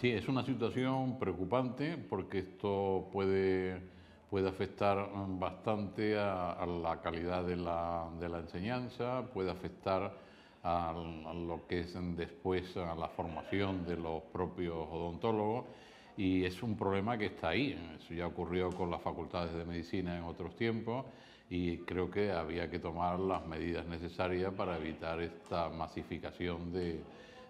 Sí, es una situación preocupante porque esto puede, puede afectar bastante a, la calidad de la, de la, enseñanza, puede afectar a, a lo que es después a la formación de los propios odontólogos y es un problema que está ahí. Eso ya ocurrió con las facultades de medicina en otros tiempos y creo que había que tomar las medidas necesarias para evitar esta masificación de,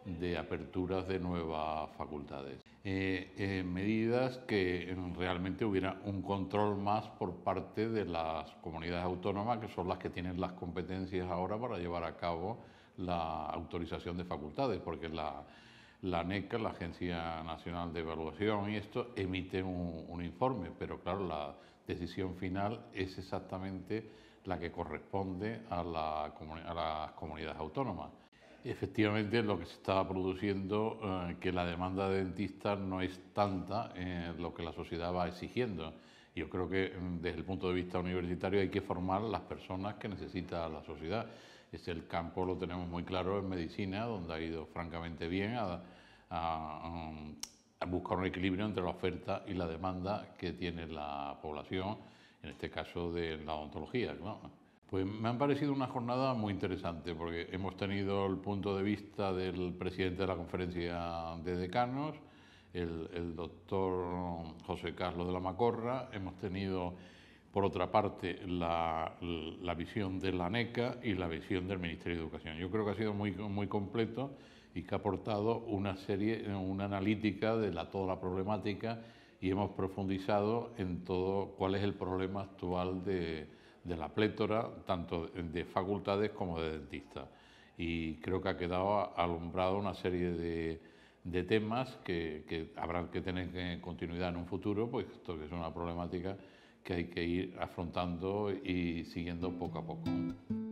de aperturas de nuevas facultades. Eh, eh, medidas que realmente hubiera un control más por parte de las comunidades autónomas, que son las que tienen las competencias ahora para llevar a cabo la autorización de facultades, porque la, la NECA, la Agencia Nacional de Evaluación, y esto emite un, informe, pero claro, la decisión final es exactamente la que corresponde a las comunidades autónomas. Efectivamente, lo que se está produciendo, eh, que la demanda de dentistas no es tanta eh, lo que la sociedad va exigiendo. Yo creo que mm, desde el punto de vista universitario hay que formar las personas que necesita la sociedad. Es el campo lo tenemos muy claro en medicina, donde ha ido francamente bien a, mm, buscar un equilibrio entre la oferta y la demanda que tiene la población, en este caso de la odontología. Pues me han parecido una jornada muy interesante porque hemos tenido el punto de vista del presidente de la conferencia de decanos, el, doctor José Carlos de la Macorra, hemos tenido por otra parte la, visión de la NECA y la visión del Ministerio de Educación. Yo creo que ha sido muy, muy completo y que ha aportado una serie, una analítica de toda la problemática y hemos profundizado en todo cuál es el problema actual de de la plétora, tanto de facultades como de dentistas. Y creo que ha quedado alumbrado una serie de, temas que, habrá que tener en continuidad en un futuro, pues esto que es una problemática que hay que ir afrontando y siguiendo poco a poco.